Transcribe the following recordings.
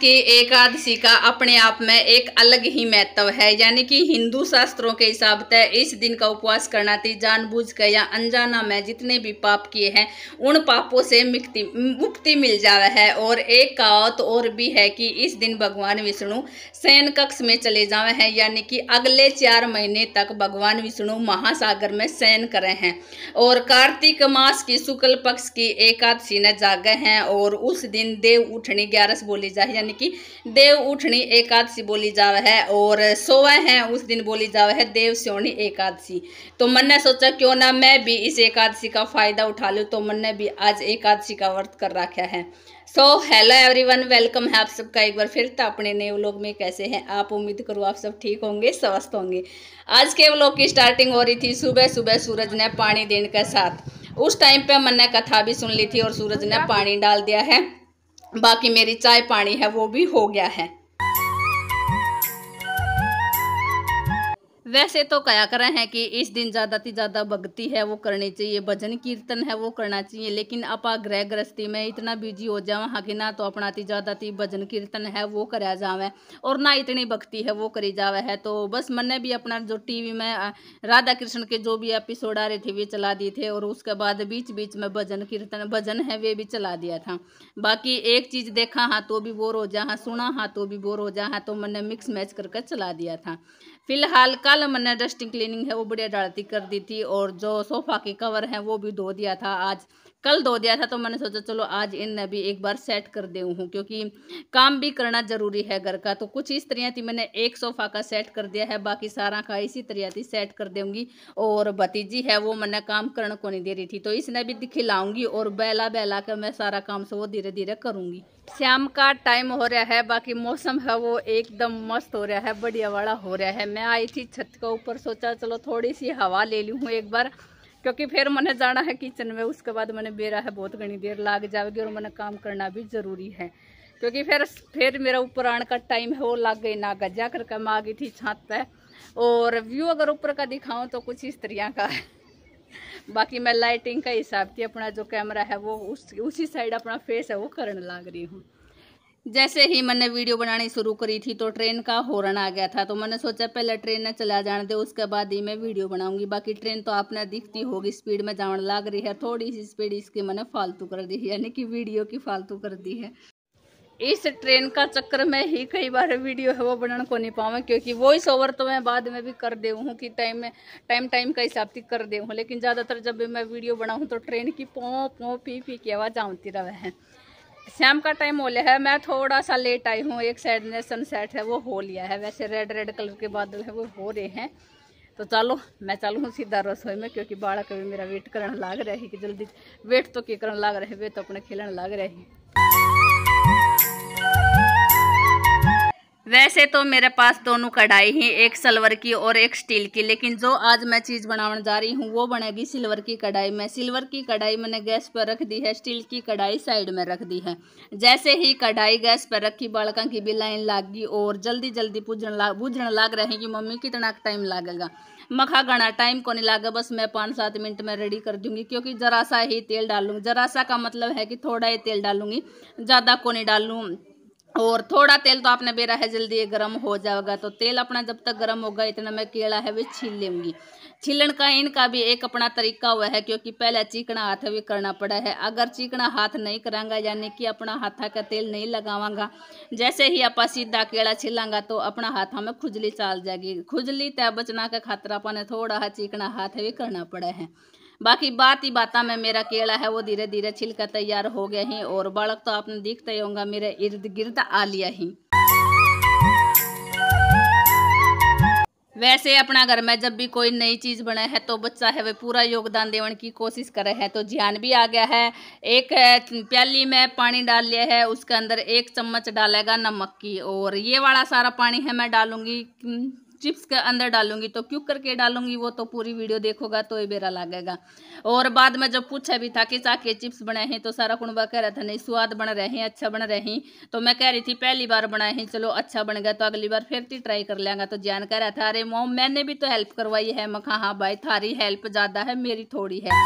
की एकादशी का अपने आप में एक अलग ही महत्व है यानी कि हिंदू शास्त्रों के हिसाब से इस दिन का उपवास करना थी जानबूझ कर या अनजाना में जितने भी पाप किए हैं उन पापों से मुक्ति मुक्ति मिल जावे है और एक कहावत और भी है कि इस दिन भगवान विष्णु सैन कक्ष में चले जावे हैं यानी कि अगले चार महीने तक भगवान विष्णु महासागर में सैन करे हैं और कार्तिक मास की शुक्ल पक्ष की एकादशी न जागे हैं और उस दिन देव उठनी ग्यारस बोली जाए यानी कि देव उठनी एकादशी बोली जावे है और सोवे हैं उस दिन बोली जावे है देव सोनी एकादशी तो मन ने सोचा क्यों ना मैं भी इस एकादशी का फ़ायदा उठा लूँ तो मन ने भी आज एकादशी का व्रत कर रखा है सो हेलो एवरीवन वेलकम है आप सबका एक बार फिर तो अपने नए व्लॉग में कैसे हैं आप उम्मीद करो आप सब ठीक होंगे स्वस्थ होंगे आज के व्लॉग की स्टार्टिंग हो रही थी सुबह सुबह सूरज ने पानी देने के साथ उस टाइम पे मन ने कथा भी सुन ली थी और सूरज ने पानी डाल दिया है बाकी मेरी चाय पानी है वो भी हो गया है वैसे तो क्या करें हैं कि इस दिन ज़्यादा से ज़्यादा भक्ति है वो करनी चाहिए भजन कीर्तन है वो करना चाहिए लेकिन अपा ग्रह गृहस्थी में इतना बिजी हो जावा हाँ कि ना तो अपना ती ज़्यादा ती भजन कीर्तन है वो करा जावे और ना इतनी भक्ति है वो करी जावे है तो बस मैंने भी अपना जो टीवी में राधा कृष्ण के जो भी एपिसोड आ रहे थे वे चला दिए थे और उसके बाद बीच बीच में भजन कीर्तन भजन है वे भी चला दिया था बाकी एक चीज़ देखा हाँ तो भी बोर हो जा सुना हाँ तो भी बोर हो जा हाँ तो मैंने मिक्स मैच करके चला दिया था फिलहाल कल मैंने डस्टिंग क्लीनिंग है वो बढ़िया डालती कर दी थी और जो सोफ़ा के कवर हैं वो भी धो दिया था आज कल धो दिया था तो मैंने सोचा चलो आज इन भी एक बार सेट कर दे हूँ क्योंकि काम भी करना ज़रूरी है घर का तो कुछ इस तरह थी मैंने एक सोफ़ा का सेट कर दिया है बाकी सारा का इसी तरह थी सेट कर दूँगी और भतीजी है वो मैंने काम करने को नहीं दे रही थी तो इसने भी खिलाऊँगी और बहला बहला कर मैं सारा काम से वो धीरे धीरे करूँगी शाम का टाइम हो रहा है बाकी मौसम है वो एकदम मस्त हो रहा है बढ़िया वाला हो रहा है मैं आई थी छत के ऊपर सोचा चलो थोड़ी सी हवा ले ली हूँ एक बार क्योंकि फिर मैंने जाना है किचन में उसके बाद मैंने बेरा है बहुत घनी देर लाग जाएगी और मैंने काम करना भी ज़रूरी है क्योंकि फिर फिर मेरा ऊपर आने का टाइम है वो लग गई ना गजा करके मैं आ गई थी छात पर और व्यू अगर ऊपर का दिखाऊँ तो कुछ इस तरह का है बाकी मैं लाइटिंग का हिसाब की अपना जो कैमरा है वो उस उसी साइड अपना फेस है वो करने लग रही हूँ जैसे ही मैंने वीडियो बनानी शुरू करी थी तो ट्रेन का हॉर्न आ गया था तो मैंने सोचा पहले ट्रेन ने चला जाने दे उसके बाद ही मैं वीडियो बनाऊंगी बाकी ट्रेन तो आपने दिखती होगी स्पीड में जान लग रही है थोड़ी सी स्पीड इसकी मैंने फालतू कर दी है यानी कि वीडियो की फालतू कर दी है इस ट्रेन का चक्कर में ही कई बार वीडियो है वो बनाने को नहीं पाऊँ क्योंकि वॉइस ओवर तो मैं बाद में भी कर दे हूँ कि टाइम में टाइम टाइम का हिसाब से कर दे हूँ लेकिन ज़्यादातर जब भी मैं वीडियो बनाऊँ तो ट्रेन की पों पों पी पी की आवाज़ आती रहे है शाम का टाइम हो लिया है मैं थोड़ा सा लेट आई हूँ एक साइड ने सनसेट है वो हो लिया है वैसे रेड रेड कलर के बादल है वो हो रहे हैं तो चलो मैं चालू हूँ सीधा रसोई में क्योंकि बाढ़ कभी मेरा वेट करने लाग रहा है कि जल्दी वेट तो क्या करने लाग रहे वेट तो अपने खेलने लाग रहे हैं वैसे तो मेरे पास दोनों कढ़ाई हैं एक सल्वर की और एक स्टील की लेकिन जो आज मैं चीज़ बनाने जा रही हूँ वो बनेगी सिल्वर की कढ़ाई में सिल्वर की कढ़ाई मैंने गैस पर रख दी है स्टील की कढ़ाई साइड में रख दी है जैसे ही कढ़ाई गैस पर रखी बालकों की भी लाइन लाग गई और जल्दी जल्दी पूजन लाग बुझन लाग रहे कि मम्मी कितना टाइम लगेगा मखा गणा टाइम को नहीं लागे बस मैं पाँच सात मिनट में रेडी कर दूंगी क्योंकि ज़रा सा ही तेल डालूँगी ज़रा सा का मतलब है कि थोड़ा ही तेल डालूंगी ज़्यादा को नहीं डालूँ और थोड़ा तेल तो आपने बेरा है जल्दी ये गर्म हो जाएगा तो तेल अपना जब तक गर्म होगा इतना मैं केला है वे छील लेंगी छिलन का इनका भी एक अपना तरीका हुआ है क्योंकि पहले चीकना हाथ भी करना पड़ा है अगर चीकना हाथ नहीं करांगा यानी कि अपना हाथा का तेल नहीं लगावांगा जैसे ही आप सीधा केला छिलांगा तो अपना हाथ में खुजली चाल जाएगी खुजली तय बचना का खातर पाने थोड़ा हा चीकना हाथ भी करना पड़ा है बाकी बात ही बात में मेरा केला है वो धीरे धीरे छिलका तैयार हो गया है और बालक तो आपने दिखता ही होगा मेरे इर्द गिर्द आ लिया ही वैसे अपना घर में जब भी कोई नई चीज़ बने है तो बच्चा है वह पूरा योगदान देने की कोशिश करे है तो ज्ञान भी आ गया है एक प्याली में पानी डाल लिया है उसके अंदर एक चम्मच डालेगा नमक की और ये वाला सारा पानी है मैं डालूंगी हम्म, चिप्स के अंदर डालूंगी तो क्यों करके डालूंगी वो तो पूरी वीडियो देखोगा तो ही बेरा लगेगा और बाद में जब पूछा भी था कि चाके चिप्स बनाए हैं तो सारा कुणबा कह रहा था नहीं स्वाद बन रहे हैं अच्छा बन रहे हैं तो मैं कह रही थी पहली बार बनाए हैं चलो अच्छा बन गया तो अगली बार फिर से ट्राई कर लेंगे तो जान कह रहा था अरे मोम मैंने भी तो हेल्प करवाई है मखा हाँ भाई थारी हेल्प ज़्यादा है मेरी थोड़ी है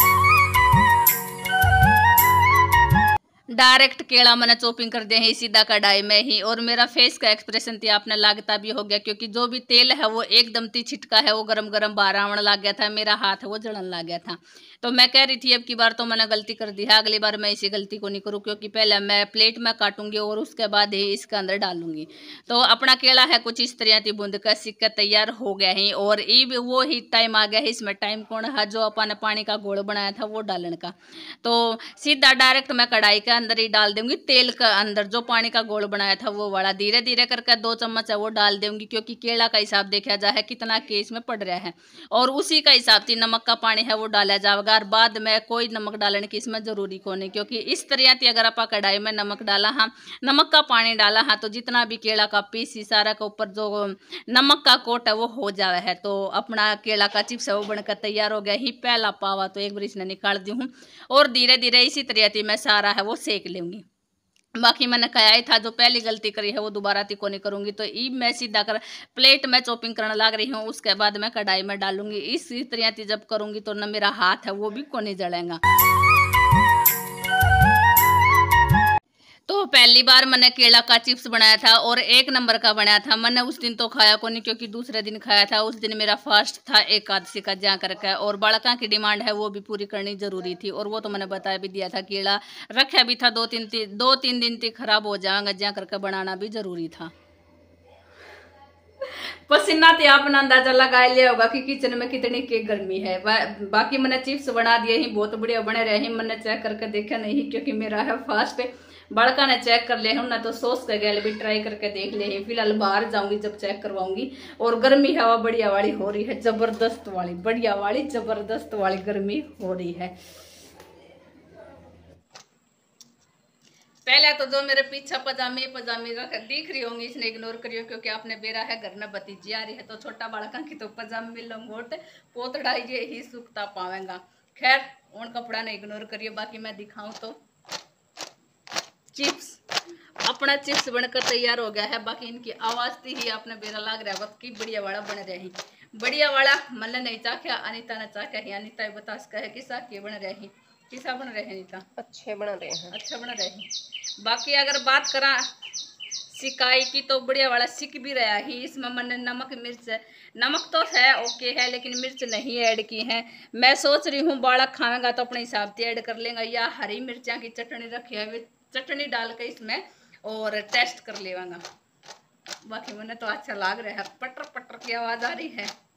डायरेक्ट केड़ा मैंने चॉपिंग कर दिया है सीधा कढ़ाई में ही और मेरा फेस का एक्सप्रेशन थी तो आपने लागता भी हो गया क्योंकि जो भी तेल है वो एकदम ती छिटका है वो गरम गरम बाहर आवण लग गया था मेरा हाथ है वो जलन लग गया था तो मैं कह रही थी अब की बार तो मैंने गलती कर दी है अगली बार मैं इसी गलती को नहीं करूँ क्योंकि पहले मैं प्लेट में काटूंगी और उसके बाद ही इसके अंदर डालूंगी तो अपना केड़ा है कुछ इस तरह थी बूंद का सिक्का तैयार हो गया है और ये वो ही टाइम आ गया है इसमें टाइम कौन है जो अपन पानी का गोल बनाया था वो डालने का तो सीधा डायरेक्ट मैं कढ़ाई का अंदर ही डाल दूंगी तेल का अंदर जो पानी का गोल बनाया था वो वाला धीरे धीरे करके दो चम्मच है वो डाल दूंगी क्योंकि केला का हिसाब देखा जाए कितना केस में पड़ रहा है और उसी का हिसाब से नमक का पानी है वो डाला जाएगा और बाद में कोई नमक डालने की इसमें ज़रूरी को नहीं क्योंकि इस तरह की अगर आप कढ़ाई में नमक डाला हाँ नमक का पानी डाला हाँ तो जितना भी केला का पीस सारा के ऊपर जो नमक का कोट है वो हो जावे है तो अपना केला का चिप्स है वो बनकर तैयार हो गया ही पहला पावा तो एक बार इसने निकाल दी हूँ और धीरे धीरे इसी तरह मैं सारा है वो सेक लूँगी बाकी मैंने कहा ही था जो पहली गलती करी है वो दोबारा तीको नहीं करूँगी तो ई मैं सीधा कर प्लेट में चॉपिंग करने लग रही हूँ उसके बाद मैं कढ़ाई में डालूंगी इस तरह जब करूँगी तो न मेरा हाथ है वो भी कोने जलेगा तो पहली बार मैंने केला का चिप्स बनाया था और एक नंबर का बनाया था मैंने उस दिन तो खाया को नहीं क्योंकि दूसरे दिन खाया था उस दिन मेरा फास्ट था एकादशी का जहाँ करके और बालका की डिमांड है वो भी पूरी करनी जरूरी थी और वो तो मैंने बताया भी दिया था केला रखा भी था दो तीन दो तीन दिन तक खराब हो जाएगा जहाँ करके बनाना भी जरूरी था पसीना तो आपने अंदाजा लगा लिया होगा कि किचन में कितनी के गर्मी है बा, बाकी मैंने चिप्स बना दिए ही बहुत बढ़िया बने रहे मैंने चेक करके देखा नहीं क्योंकि मेरा है फास्ट बड़का ने चेक कर लिया ना तो सोच का गया भी ट्राई करके देख लिया फिलहाल बाहर जाऊंगी जब चेक करवाऊंगी और गर्मी हवा बढ़िया वाली हो रही है जबरदस्त वाली बढ़िया वाली जबरदस्त वाली गर्मी हो रही है पहले तो जो मेरे पीछे पजामे पजामे रख दिख रही होंगी इसने इग्नोर करियो क्योंकि आपने बेरा है घर में भतीजी आ रही है तो छोटा बालका की तो पजामे लंगोट पोतड़ा ये ही सुखता पावेगा खैर उन कपड़ा ने इग्नोर करियो बाकी मैं दिखाऊं तो चिप्स अपना चिप्स बनकर तैयार हो गया है बाकी इनकी आवाज थी ही आपने बेरा लाग रहा है कि बढ़िया वाला बन रहे हैं बढ़िया वाला मल्ल नहीं चाख्या अनिता ने चाख्या ही अनिता बता सका है किसा के बन रहे हैं किसा बन रहे हैं अनिता अच्छे बन रहे हैं अच्छा बन रहे हैं बाकी अगर बात करा सिकाई की तो बढ़िया वाला सिक भी रहा ही इसमें मैंने नमक मिर्च नमक तो है ओके है लेकिन मिर्च नहीं ऐड की है मैं सोच रही हूँ बालक खाएगा तो अपने हिसाब से ऐड कर लेगा या हरी मिर्चा की चटनी रखी है चटनी डाल के इसमें और टेस्ट कर लेगा बाकी मैंने तो अच्छा लाग रहा है पटर पटर की आवाज़ आ रही है